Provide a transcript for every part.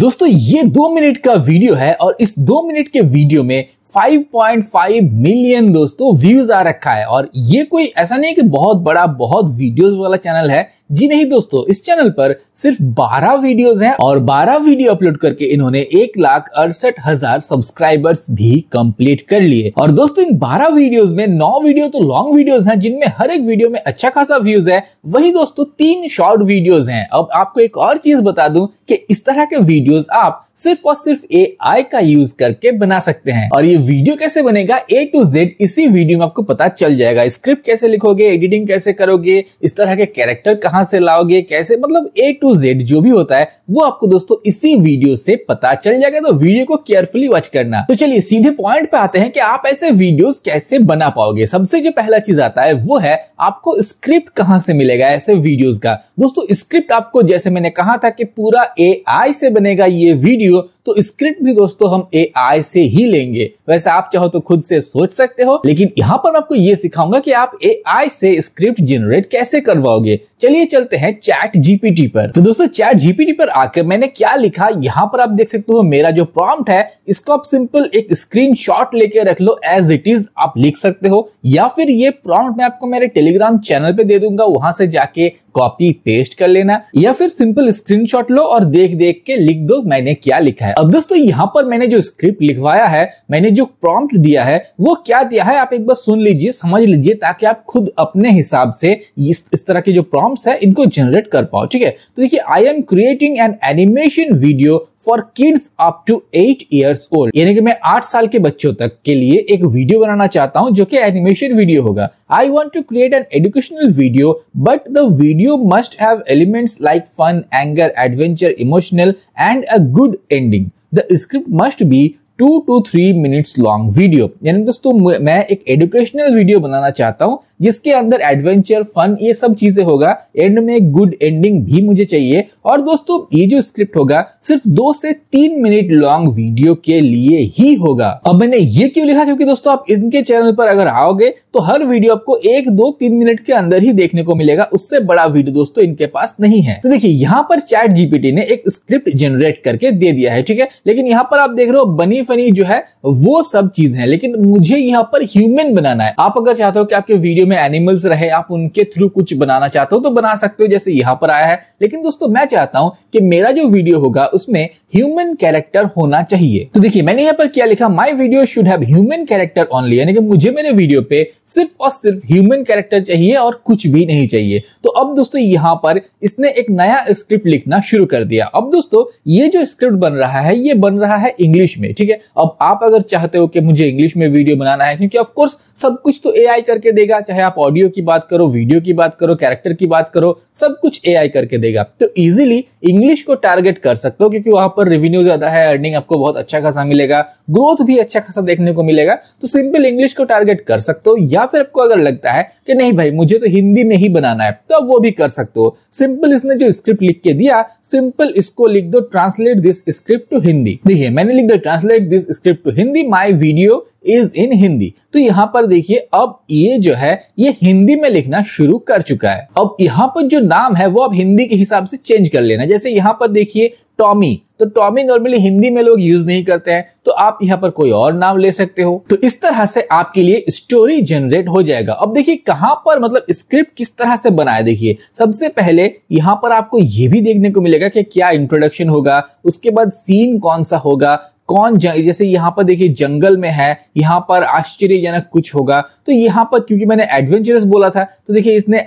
दोस्तों ये दो मिनट का वीडियो है और इस दो मिनट के वीडियो में 5.5 मिलियन दोस्तों व्यूज आ रखा है और ये कोई ऐसा नहीं कि बहुत बड़ा बहुत वीडियोस वाला चैनल है जी नहीं दोस्तों इस चैनल पर सिर्फ 12 वीडियोस हैं और 12 वीडियो अपलोड करके इन्होंने एक लाख अड़सठ हजार सब्सक्राइबर्स भी कंप्लीट कर लिए और दोस्तों इन 12 वीडियोस में नौ वीडियो तो लॉन्ग वीडियोस हैं जिनमें हर एक वीडियो में अच्छा खासा व्यूज है वही दोस्तों तीन शॉर्ट वीडियोज है अब आपको एक और चीज बता दू की इस तरह के वीडियोज आप सिर्फ और सिर्फ ए का यूज करके बना सकते हैं और ये वीडियो कैसे बनेगा ए टू जेड इसी वीडियो में आपको पता चल जाएगा स्क्रिप्ट कैसे लिखोगे एडिटिंग कैसे करोगे इस तरह के कैरेक्टर कहाँ कहां से लाओगे कैसे मतलब ए टू जेड जो भी होता है वो आपको दोस्तों इसी वीडियो से पता चल जाएगा तो वीडियो को केयरफुली वॉच करना तो चलिए सीधे पॉइंट पे आते हैं कि आप ऐसे वीडियोस कैसे बना पाओगे सबसे जो पहला चीज आता है वो है आपको स्क्रिप्ट कहां से मिलेगा ऐसे वीडियोस का दोस्तों स्क्रिप्ट आपको जैसे मैंने कहा था कि पूरा एआई से बनेगा ये वीडियो तो स्क्रिप्ट भी दोस्तों हम एआई से ही लेंगे वैसे आप चाहो तो खुद से सोच सकते हो लेकिन यहाँ पर आपको ये सिखाऊंगा कि आप एआई से स्क्रिप्ट जनरेट कैसे करवाओगे चलिए चलते हैं चैट जीपीटी पर तो दोस्तों चैट जीपीटी पर आकर मैंने क्या लिखा यहाँ पर आप देख सकते हो मेरा जो प्रॉम्प्ट है इसको आप सिंपल एक स्क्रीन शॉट लेके रख लो एज इट इज आप लिख सकते हो या फिर ये प्रॉम्प्ट मैं आपको मेरे टेलीग्राम चैनल पे दे दूंगा वहां से जाके कॉपी पेस्ट कर लेना या फिर सिंपल स्क्रीनशॉट लो और देख देख के लिख दो मैंने क्या लिखा है अब दोस्तों यहाँ पर मैंने जो स्क्रिप्ट लिखवाया है मैंने जो प्रॉम्प्ट दिया है वो क्या दिया है आप एक बार सुन लीजिए समझ लीजिए ताकि आप खुद अपने हिसाब से इस, इस तरह के जो प्रॉम्प्ट्स है इनको जनरेट कर पाओ ठीक है तो देखिए I am creating an animation video for kids up to eight years old यानी कि मैं आठ साल के बच्चों तक के लिए एक वीडियो बनाना चाहता हूँ जो कि एनिमेशन वीडियो होगा I want to create an educational video but the video must have elements like fun anger adventure emotional and a good ending the script must be two to three minutes long video यानी दोस्तों मैं एक educational video बनाना चाहता हूँ जिसके अंदर adventure fun ये सब चीजें होगा एंड में गुड एंडिंग भी मुझे चाहिए और दोस्तों ये जो स्क्रिप्ट होगा सिर्फ दो से तीन मिनट लॉन्ग वीडियो के लिए ही होगा अब मैंने ये क्यों लिखा क्योंकि दोस्तों आप इनके चैनल पर अगर आओगे तो हर वीडियो आपको एक दो तीन मिनट के अंदर ही देखने को मिलेगा उससे बड़ा वीडियो दोस्तों इनके पास नहीं है तो देखिये यहाँ पर चैट जीपीटी ने एक स्क्रिप्ट जनरेट करके दे दिया है ठीक है लेकिन यहाँ पर आप देख रहे हो बनी फनी जो है वो सब चीज है लेकिन मुझे यहाँ पर ह्यूमन बनाना है आप अगर चाहते हो कि आपके वीडियो में एनिमल्स रहे आप उनके थ्रू कुछ बनाना चाहते हो तो बना सकते हो जैसे यहाँ पर आया है लेकिन दोस्तों मैं चाहता हूँ कि मेरा जो वीडियो होगा उसमें ह्यूमन कैरेक्टर होना चाहिए तो देखिए मैंने यहाँ पर क्या लिखा my video should have human character only यानी कि मुझे मेरे वीडियो पे सिर्फ और सिर्फ ह्यूमन कैरेक्टर चाहिए और कुछ भी नहीं चाहिए तो अब दोस्तों यहाँ पर इसने एक नया स्क्रिप्ट लिखना शुरू कर दिया अब दोस्तों ये जो स्क्रिप्ट बन रहा है ये बन रहा है इंग्लिश में ठीक है अब आप अगर चाहते हो कि मुझे इंग्लिश में वीडियो बनाना है क्योंकि ऑफकोर्स सब कुछ तो ए करके देगा चाहे आप ऑडियो की बात करो वीडियो की बात करो कैरेक्टर की बात करो सब कुछ ए करके देगा तो ईजिली इंग्लिश को टारगेट कर सकते हो क्योंकि वहां पर रेवेन्यू ज्यादा है अर्निंग आपको बहुत अच्छा खासा मिलेगा ग्रोथ भी अच्छा खासा देखने को मिलेगा तो सिंपल इंग्लिश को टारगेट कर सकते हो या फिर आपको अगर लगता है कि नहीं भाई मुझे तो हिंदी में ही बनाना है तो वो भी कर सकते हो सिंपल इसने जो स्क्रिप्ट लिख के दिया सिंपल इसको लिख दो translate this script to Hindi देखिए मैंने लिख दो translate this script to Hindi my video is in Hindi तो यहाँ पर देखिए अब ये जो है ये हिंदी में लिखना शुरू कर चुका है अब यहाँ पर जो नाम है वो अब हिंदी के हिसाब से चेंज कर लेना जैसे यहाँ पर देखिए टॉमी तो टॉमी नॉर्मली हिंदी में लोग यूज नहीं करते हैं तो आप यहाँ पर कोई और नाम ले सकते हो तो इस तरह से आपके लिए स्टोरी जनरेट हो जाएगा अब देखिए कहां पर मतलब स्क्रिप्ट किस तरह से बनाए देखिए सबसे पहले यहाँ पर आपको ये भी देखने को मिलेगा कि क्या इंट्रोडक्शन होगा उसके बाद सीन कौन सा होगा कौन जैसे यहाँ पर देखिए जंगल में है यहाँ पर आश्चर्यजनक कुछ होगा तो यहाँ पर क्योंकि मैंने एडवेंचरस बोला था तो देखिए इसने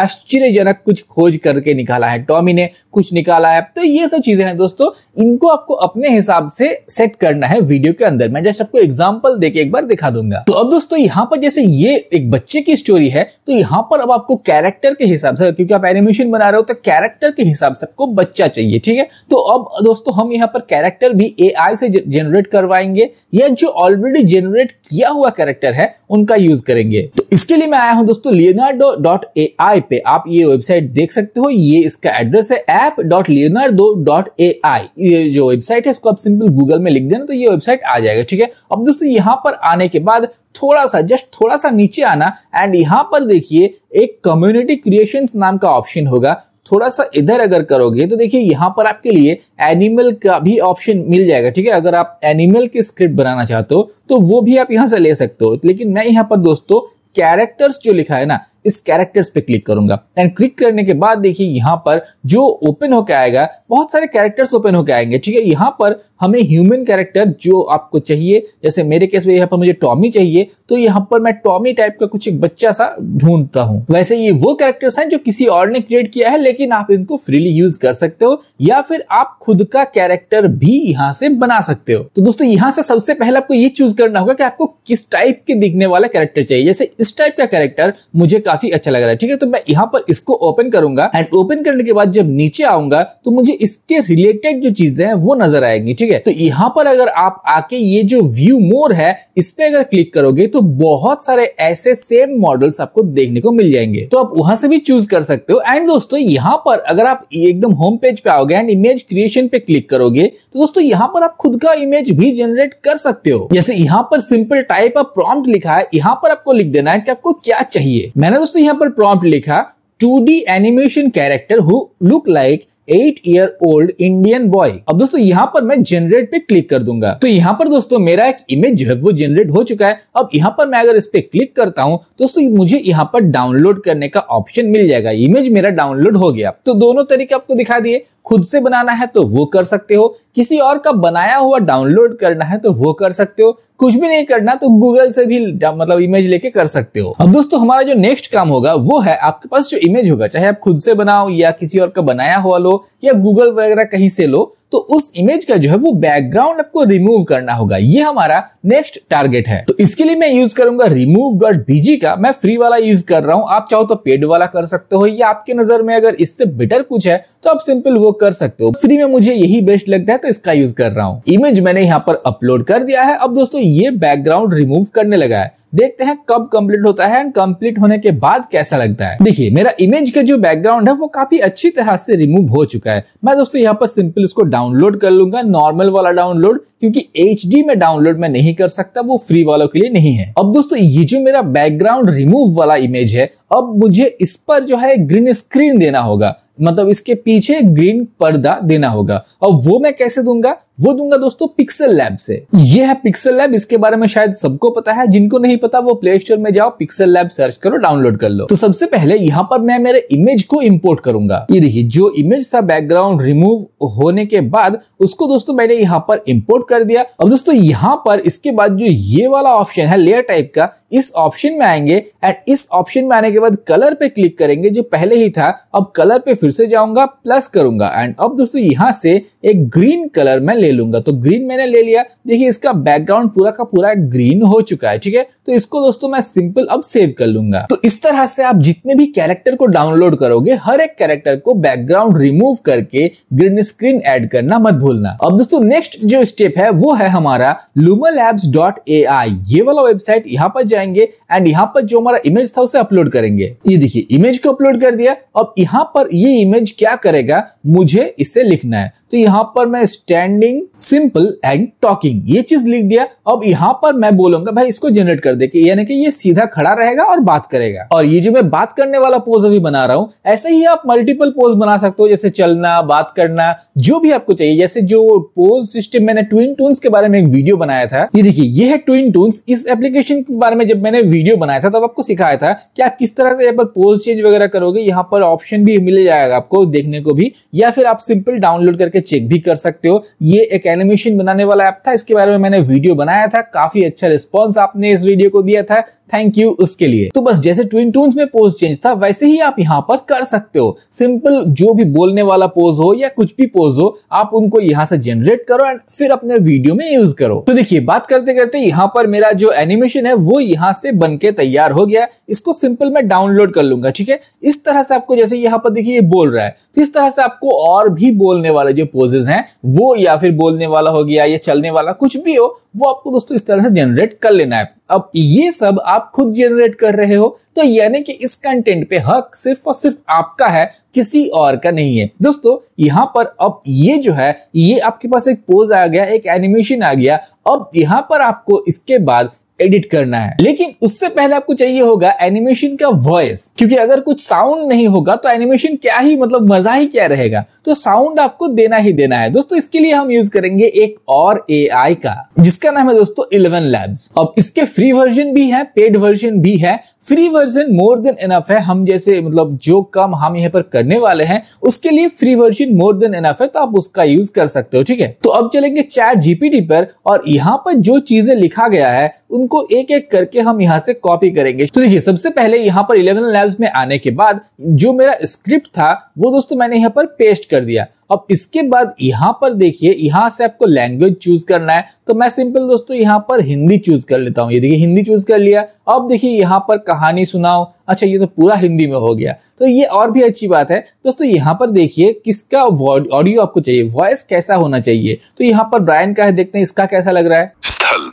आश्चर्यजनक कुछ खोज करके निकाला है टॉमी ने कुछ निकाला है तो ये सब चीजें हैं दोस्तों इनको आपको अपने हिसाब से सेट करना है वीडियो के अंदर मैं जस्ट आपको एग्जाम्पल देके एक बार दिखा दूंगा तो अब दोस्तों यहाँ पर जैसे ये एक बच्चे की स्टोरी है तो यहाँ पर अब आपको कैरेक्टर के हिसाब से क्योंकि आप एनिमेशन बना रहे हो तो कैरेक्टर के हिसाब से आपको बच्चा चाहिए ठीक है तो अब दोस्तों हम यहाँ पर कैरेक्टर भी ए से जनरेट करवाएंगे या जो ऑलरेडी जनरेट किया हुआ कैरेक्टर है उनका यूज करेंगे तो इसके लिए मैं आया हूं दोस्तों लियोनार्डो डॉट ए आई पे आप ये वेबसाइट देख सकते हो ये इसका एड्रेस है app dot Leonardo dot A I ये जो वेबसाइट है इसको आप सिंपल गूगल में लिख देना तो ये वेबसाइट आ जाएगा ठीक है अब दोस्तों यहाँ पर आने के बाद थोड़ा सा जस्ट थोड़ा सा नीचे आना एंड यहां पर देखिए एक कम्युनिटी क्रिएशंस नाम का ऑप्शन होगा थोड़ा सा इधर अगर करोगे तो देखिए यहाँ पर आपके लिए एनिमल का भी ऑप्शन मिल जाएगा ठीक है अगर आप एनिमल की स्क्रिप्ट बनाना चाहते हो तो वो भी आप यहाँ से ले सकते हो लेकिन मैं यहाँ पर दोस्तों कैरेक्टर्स जो लिखा है ना इस कैरेक्टर्स पे क्लिक करूंगा एंड क्लिक करने के बाद देखिए यहाँ पर जो ओपन होकर आएगा बहुत सारे कैरेक्टर्स ओपन होकर आएंगे ठीक है यहाँ पर हमें ह्यूमन कैरेक्टर जो आपको चाहिए जैसे मेरे केस में यहाँ पर मुझे टॉमी चाहिए तो यहाँ पर मैं टॉमी टाइप का कुछ एक बच्चा सा ढूंढता हूँ वैसे ये वो कैरेक्टर्स हैं जो किसी और ने क्रिएट किया है लेकिन आप इनको फ्रीली यूज कर सकते हो या फिर आप खुद का कैरेक्टर भी यहाँ से बना सकते हो तो दोस्तों यहाँ से सबसे पहले आपको ये चूज करना होगा कि आपको किस टाइप के दिखने वाला कैरेक्टर चाहिए जैसे इस टाइप का कैरेक्टर मुझे काफी काफी अच्छा लग रहा है ठीक है तो मैं यहाँ पर इसको ओपन करूंगा एंड ओपन करने के बाद जब नीचे आऊंगा तो मुझे इसके रिलेटेड जो चीजें हैं वो नजर आएंगी ठीक है तो यहाँ पर अगर आप आके ये जो व्यू मोर है इस पे अगर क्लिक करोगे तो बहुत सारे ऐसे सेम मॉडल्स आपको देखने को मिल जाएंगे तो आप वहां से भी चूज कर सकते हो एंड दोस्तों यहाँ पर अगर आप एकदम होम पेज पे आओगे एंड इमेज क्रिएशन पे क्लिक करोगे तो दोस्तों यहाँ पर आप खुद का इमेज भी जनरेट कर सकते हो जैसे यहाँ पर सिंपल टाइप ऑफ प्रॉम्प्ट लिखा है यहाँ पर आपको लिख देना है कि आपको क्या चाहिए मैंने मैंने दोस्तों यहाँ पर प्रॉम्प्ट लिखा two D animation character who look like eight year old Indian boy अब दोस्तों यहाँ पर मैं जनरेट पे क्लिक कर दूंगा तो यहाँ पर दोस्तों मेरा एक इमेज जो है वो जनरेट हो चुका है अब यहाँ पर मैं अगर इस पे क्लिक करता हूँ दोस्तों मुझे यहाँ पर डाउनलोड करने का ऑप्शन मिल जाएगा इमेज मेरा डाउनलोड हो गया तो दोनों तरीके आपको दिखा दिए खुद से बनाना है तो वो कर सकते हो किसी और का बनाया हुआ डाउनलोड करना है तो वो कर सकते हो कुछ भी नहीं करना तो गूगल से भी मतलब इमेज लेके कर सकते हो अब दोस्तों हमारा जो नेक्स्ट काम होगा वो है आपके पास जो इमेज होगा चाहे आप खुद से बनाओ या किसी और का बनाया हुआ लो या गूगल वगैरह कहीं से लो तो उस इमेज का जो है वो बैकग्राउंड आपको रिमूव करना होगा ये हमारा नेक्स्ट टारगेट है तो इसके लिए मैं यूज करूंगा रिमूव डॉट बीजी का मैं फ्री वाला यूज कर रहा हूं आप चाहो तो पेड वाला कर सकते हो या आपके नजर में अगर इससे बेटर कुछ है तो आप सिंपल वो कर सकते हो फ्री में मुझे यही बेस्ट लगता है तो इसका यूज कर रहा हूँ इमेज मैंने यहाँ पर अपलोड कर दिया है अब दोस्तों ये बैकग्राउंड रिमूव करने लगा है देखते हैं कब कंप्लीट होता है एंड कंप्लीट होने के बाद कैसा लगता है देखिए मेरा इमेज का जो बैकग्राउंड है वो काफी अच्छी तरह से रिमूव हो चुका है मैं दोस्तों यहाँ पर सिंपल इसको डाउनलोड कर लूंगा नॉर्मल वाला डाउनलोड क्योंकि एच में डाउनलोड मैं नहीं कर सकता वो फ्री वालों के लिए नहीं है अब दोस्तों ये जो मेरा बैकग्राउंड रिमूव वाला इमेज है अब मुझे इस पर जो है ग्रीन स्क्रीन देना होगा मतलब इसके पीछे ग्रीन पर्दा देना होगा और वो मैं कैसे दूंगा वो दूंगा दोस्तों पिक्सल लैब से ये है पिक्सल लैब इसके बारे में शायद सबको पता है जिनको नहीं पता वो प्ले स्टोर में जाओ पिक्सल लैब सर्च करो डाउनलोड कर लो तो सबसे पहले यहाँ पर मैं मेरे इमेज को इम्पोर्ट करूंगा ये देखिए जो इमेज था बैकग्राउंड रिमूव होने के बाद उसको दोस्तों मैंने यहाँ पर इम्पोर्ट कर दिया अब दोस्तों यहाँ पर इसके बाद जो ये वाला ऑप्शन है लेयर टाइप का इस ऑप्शन में आएंगे एंड इस ऑप्शन में आने के बाद कलर पे क्लिक करेंगे जो पहले ही था अब कलर पे फिर से जाऊंगा प्लस करूंगा एंड अब दोस्तों यहाँ से एक ग्रीन कलर में ले लूंगा तो ग्रीन मैंने ले लिया देखिए इसका बैकग्राउंड पूरा का पूरा ग्रीन हो चुका है ठीक है तो इसको दोस्तों मैं सिंपल अब सेव कर लूंगा तो इस तरह से आप जितने भी कैरेक्टर को डाउनलोड करोगे हर एक कैरेक्टर को बैकग्राउंड रिमूव करके ग्रीन स्क्रीन एड करना मत भूलना अब दोस्तों नेक्स्ट जो स्टेप है वो है हमारा लूमल एप्स डॉट ए आई ये वाला वेबसाइट यहाँ पर जाएंगे एंड यहाँ पर जो हमारा इमेज था उसे अपलोड करेंगे ये देखिए इमेज को अपलोड कर दिया अब यहाँ पर ये इमेज क्या करेगा मुझे इसे लिखना है तो यहाँ पर मैं स्टैंडिंग सिंपल एंड टॉकिंग ये चीज लिख दिया अब यहाँ पर मैं बोलूंगा भाई इसको जनरेट कर दे कि यानी कि ये सीधा खड़ा रहेगा और बात करेगा और ये जो मैं बात करने वाला पोज अभी बना रहा हूँ ऐसे ही आप मल्टीपल पोज बना सकते हो जैसे चलना बात करना जो भी आपको चाहिए जैसे जो पोज सिस्टम मैंने ट्विन टून्स के बारे में एक वीडियो बनाया था ये देखिए ये है ट्विन टून्स इस एप्लीकेशन के बारे में जब मैंने वीडियो बनाया था तब आपको सिखाया था कि आप किस तरह से यहाँ पर पोज चेंज वगैरह करोगे यहाँ पर ऑप्शन भी मिल जाएगा आपको देखने को भी या फिर आप सिंपल डाउनलोड करके करके चेक भी कर सकते हो ये एक एनिमेशन बनाने वाला ऐप था इसके बारे में मैंने वीडियो बनाया था काफी अच्छा रिस्पॉन्स आपने इस वीडियो को दिया था थैंक यू उसके लिए तो बस जैसे ट्विन टून में पोज चेंज था वैसे ही आप यहाँ पर कर सकते हो सिंपल जो भी बोलने वाला पोज हो या कुछ भी पोज हो आप उनको यहाँ से जनरेट करो एंड फिर अपने वीडियो में यूज करो तो देखिए बात करते करते यहाँ पर मेरा जो एनिमेशन है वो यहाँ से बन के तैयार हो गया इसको सिंपल मैं डाउनलोड कर लूंगा ठीक है इस तरह से आपको जैसे यहाँ पर देखिए ये बोल रहा है तो इस तरह से आपको और भी बोलने वाले जो पोजेज हैं वो या फिर बोलने वाला हो गया या चलने वाला कुछ भी हो वो आपको दोस्तों इस तरह से जनरेट कर लेना है अब ये सब आप खुद जनरेट कर रहे हो तो यानी कि इस कंटेंट पे हक सिर्फ और सिर्फ आपका है किसी और का नहीं है दोस्तों यहाँ पर अब ये जो है ये आपके पास एक पोज आ गया एक एनिमेशन आ गया अब यहाँ पर आपको इसके बाद एडिट करना है लेकिन उससे पहले आपको चाहिए होगा एनिमेशन का वॉइस क्योंकि अगर कुछ साउंड नहीं होगा तो एनिमेशन क्या ही मतलब मजा ही क्या रहेगा तो साउंड आपको देना ही देना है दोस्तों इसके लिए हम यूज करेंगे एक और ए का जिसका नाम है दोस्तों इलेवन लैब्स अब इसके फ्री वर्जन भी है पेड वर्जन भी है free version more than enough है हम जैसे मतलब जो काम हम यहाँ पर करने वाले हैं उसके लिए free version more than enough है तो आप उसका यूज कर सकते हो ठीक है तो अब चलेंगे चैट जीपीटी पर और यहाँ पर जो चीजें लिखा गया है उनको एक एक करके हम यहाँ से कॉपी करेंगे तो देखिए सबसे पहले यहाँ पर इलेवन लैब्स में आने के बाद जो मेरा स्क्रिप्ट था वो दोस्तों मैंने यहाँ पर पेस्ट कर दिया अब इसके बाद यहाँ पर देखिए यहां से आपको लैंग्वेज चूज करना है तो मैं सिंपल दोस्तों यहाँ पर हिंदी चूज कर लेता हूं ये देखिए हिंदी चूज कर लिया अब देखिए यहाँ पर कहानी सुनाओ अच्छा ये तो पूरा हिंदी में हो गया तो ये और भी अच्छी बात है दोस्तों यहाँ पर देखिए किसका ऑडियो आपको चाहिए वॉइस कैसा होना चाहिए तो यहाँ पर ब्रायन का है देखते हैं इसका कैसा लग रहा है स्थल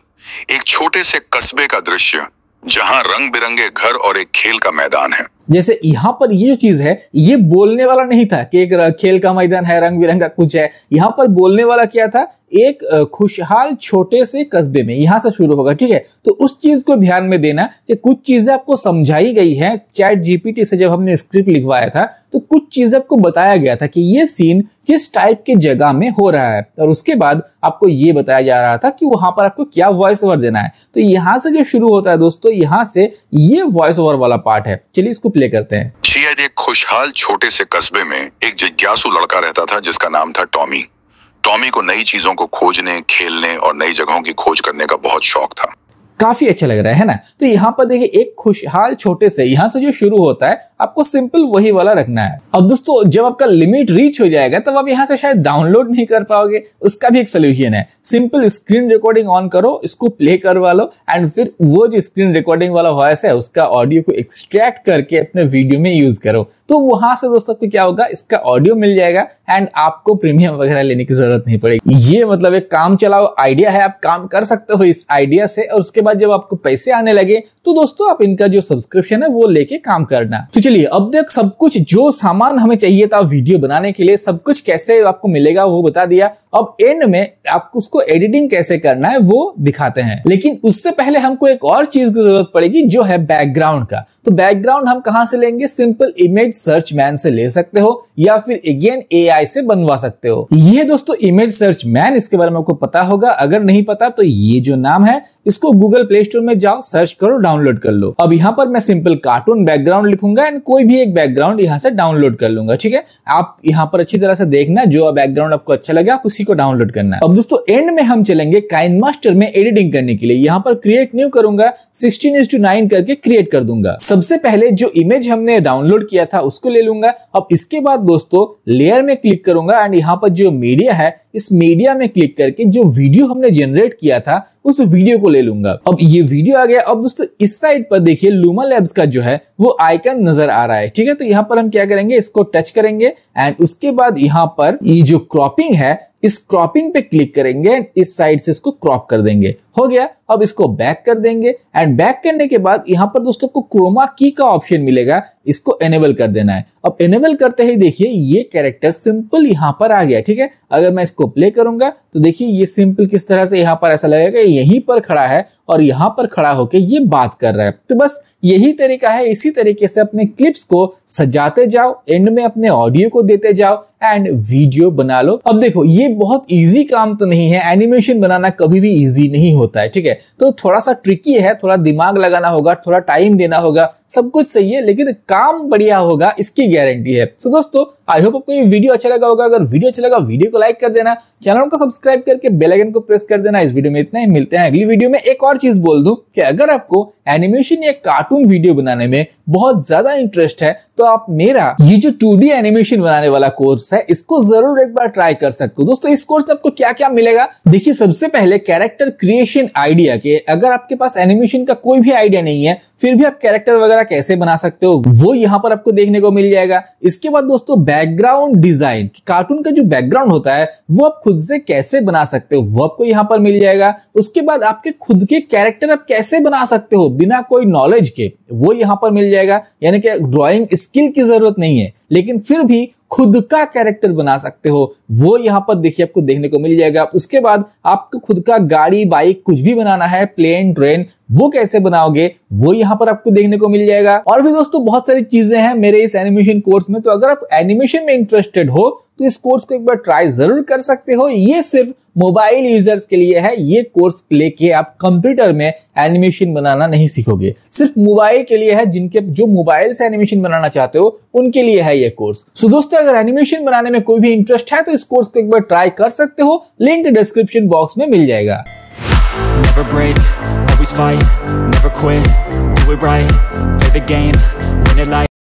एक छोटे से कस्बे का दृश्य जहाँ रंग बिरंगे घर और एक खेल का मैदान है जैसे यहाँ पर ये जो चीज है ये बोलने वाला नहीं था कि एक खेल का मैदान है रंग बिरंगा कुछ है यहाँ पर बोलने वाला क्या था एक खुशहाल छोटे से कस्बे में यहां से शुरू होगा ठीक है तो उस चीज को ध्यान में देना कि कुछ चीजें आपको समझाई गई हैं चैट जीपीटी से जब हमने स्क्रिप्ट लिखवाया था तो कुछ चीजें आपको बताया गया था कि ये सीन किस टाइप के जगह में हो रहा है और उसके बाद आपको ये बताया जा रहा था कि वहां पर आपको क्या वॉइस ओवर देना है तो यहाँ से जो शुरू होता है दोस्तों यहाँ से ये वॉइस ओवर वाला पार्ट है चलिए इसको प्ले करते हैं शायद एक खुशहाल छोटे से कस्बे में एक जिज्ञासु लड़का रहता था जिसका नाम था टॉमी टॉमी को नई चीजों को खोजने खेलने और नई जगहों की खोज करने का बहुत शौक था काफी अच्छा लग रहा है ना तो यहाँ पर देखिए एक खुशहाल छोटे से यहाँ से जो शुरू होता है आपको सिंपल वही वाला रखना है अब दोस्तों जब आपका लिमिट रीच हो जाएगा तब आप यहाँ से शायद डाउनलोड नहीं कर पाओगे उसका भी एक सोल्यूशन है सिंपल स्क्रीन रिकॉर्डिंग ऑन करो इसको प्ले करवा लो एंड फिर वो जो स्क्रीन रिकॉर्डिंग वाला वॉयस है उसका ऑडियो को एक्सट्रैक्ट करके अपने वीडियो में यूज करो तो वहां से दोस्तों आपको क्या होगा इसका ऑडियो मिल जाएगा एंड आपको प्रीमियम वगैरह लेने की जरूरत नहीं पड़ेगी ये मतलब एक काम चलाओ आइडिया है आप काम कर सकते हो इस आइडिया से और उसके बाद जब आपको पैसे आने लगे तो दोस्तों आप इनका जो सब्सक्रिप्शन है वो लेके काम करना तो चलिए अब तक सब कुछ जो सामान हमें चाहिए था वीडियो बनाने के लिए सब कुछ कैसे आपको मिलेगा वो बता दिया अब एंड में आपको उसको एडिटिंग कैसे करना है वो दिखाते हैं लेकिन उससे पहले हमको एक और चीज की जरूरत पड़ेगी जो है बैकग्राउंड का तो बैकग्राउंड हम कहा से लेंगे सिंपल इमेज सर्च मैन से ले सकते हो या फिर अगेन एआई से बनवा सकते हो ये दोस्तों इमेज सर्च मैन इसके बारे में आपको पता होगा अगर नहीं पता तो ये जो नाम है इसको गूगल प्ले स्टोर में जाओ सर्च करो डाउनलोड कर लो अब यहाँ पर मैं सिंपल कार्टून बैकग्राउंड लिखूंगा एंड कोई भी एक बैकग्राउंड यहाँ से डाउनलोड कर लूंगा ठीक है आप यहाँ पर अच्छी तरह से देखना जो बैकग्राउंड आपको अच्छा लगे आप उसी को डाउनलोड करना है अब दोस्तों एंड में हम चलेंगे काइन मास्टर में एडिटिंग करने के लिए यहाँ पर क्रिएट न्यू करूंगा सिक्सटीन इंस टू नाइन करके क्रिएट कर दूंगा सबसे पहले जो इमेज हमने डाउनलोड किया था उसको ले लूंगा अब इसके बाद दोस्तों लेयर में क्लिक करूंगा एंड यहाँ पर जो मीडिया है इस मीडिया में क्लिक करके जो वीडियो हमने जनरेट किया था उस वीडियो को ले लूंगा अब ये वीडियो आ गया अब दोस्तों इस साइड पर देखिए लूमा लैब्स का जो है वो आइकन नजर आ रहा है ठीक है तो यहाँ पर हम क्या करेंगे इसको टच करेंगे एंड उसके बाद यहाँ पर ये जो क्रॉपिंग है इस क्रॉपिंग पे क्लिक करेंगे इस साइड से इसको क्रॉप कर देंगे हो गया अब इसको बैक कर देंगे एंड बैक करने के बाद यहाँ पर दोस्तों को क्रोमा की का ऑप्शन मिलेगा इसको एनेबल कर देना है अब एनेबल करते ही देखिए ये कैरेक्टर सिंपल यहाँ पर आ गया ठीक है अगर मैं इसको प्ले करूंगा तो देखिए ये सिंपल किस तरह से यहाँ पर ऐसा लगेगा यहीं पर खड़ा है और यहाँ पर खड़ा होकर ये बात कर रहा है तो बस यही तरीका है इसी तरीके से अपने क्लिप्स को सजाते जाओ एंड में अपने ऑडियो को देते जाओ एंड वीडियो बना लो अब देखो ये बहुत इजी काम तो नहीं है एनिमेशन बनाना कभी भी इजी नहीं हो होता है ठीक है तो थोड़ा सा ट्रिकी है थोड़ा दिमाग लगाना होगा थोड़ा टाइम देना होगा सब कुछ सही है लेकिन काम बढ़िया होगा इसकी गारंटी है सो दोस्तों आई होप आपको ये वीडियो अच्छा लगा होगा अगर वीडियो अच्छा लगा वीडियो को लाइक कर देना चैनल को सब्सक्राइब करके बेल आइकन को प्रेस कर देना इस वीडियो में इतना ही मिलते हैं अगली वीडियो में एक और चीज बोल दूं कि अगर आपको एनिमेशन या कार्टून वीडियो बनाने में बहुत ज्यादा इंटरेस्ट है तो आप मेरा ये जो टू एनिमेशन बनाने वाला कोर्स है इसको जरूर एक बार ट्राई कर सकते हो दोस्तों इस कोर्स में आपको क्या क्या मिलेगा देखिए सबसे पहले कैरेक्टर क्रिएशन एनिमेशन आइडिया के अगर आपके पास एनिमेशन का कोई भी आइडिया नहीं है फिर भी आप कैरेक्टर वगैरह कैसे बना सकते हो वो यहाँ पर आपको देखने को मिल जाएगा इसके बाद दोस्तों बैकग्राउंड डिजाइन कार्टून का जो बैकग्राउंड होता है वो आप खुद से कैसे बना सकते हो वो आपको यहाँ पर मिल जाएगा उसके बाद आपके खुद के कैरेक्टर आप कैसे बना सकते हो बिना कोई नॉलेज के वो यहाँ पर मिल जाएगा यानी कि ड्रॉइंग स्किल की जरूरत नहीं है लेकिन फिर भी खुद का कैरेक्टर बना सकते हो वो यहाँ पर देखिए आपको देखने को मिल जाएगा उसके बाद आपको खुद का गाड़ी बाइक कुछ भी बनाना है प्लेन ट्रेन वो कैसे बनाओगे वो यहाँ पर आपको देखने को मिल जाएगा और भी दोस्तों बहुत सारी चीजें हैं मेरे इस एनिमेशन कोर्स में तो अगर आप एनिमेशन में इंटरेस्टेड हो तो इस कोर्स को एक बार ट्राई जरूर कर सकते हो ये सिर्फ मोबाइल यूजर्स के लिए है ये कोर्स लेके आप कंप्यूटर में एनिमेशन बनाना नहीं सीखोगे सिर्फ मोबाइल के लिए है जिनके जो मोबाइल से एनिमेशन बनाना चाहते हो उनके लिए है ये कोर्स सो दोस्तों अगर एनिमेशन बनाने में कोई भी इंटरेस्ट है तो इस कोर्स को एक बार ट्राई कर सकते हो लिंक डिस्क्रिप्शन बॉक्स में मिल जाएगा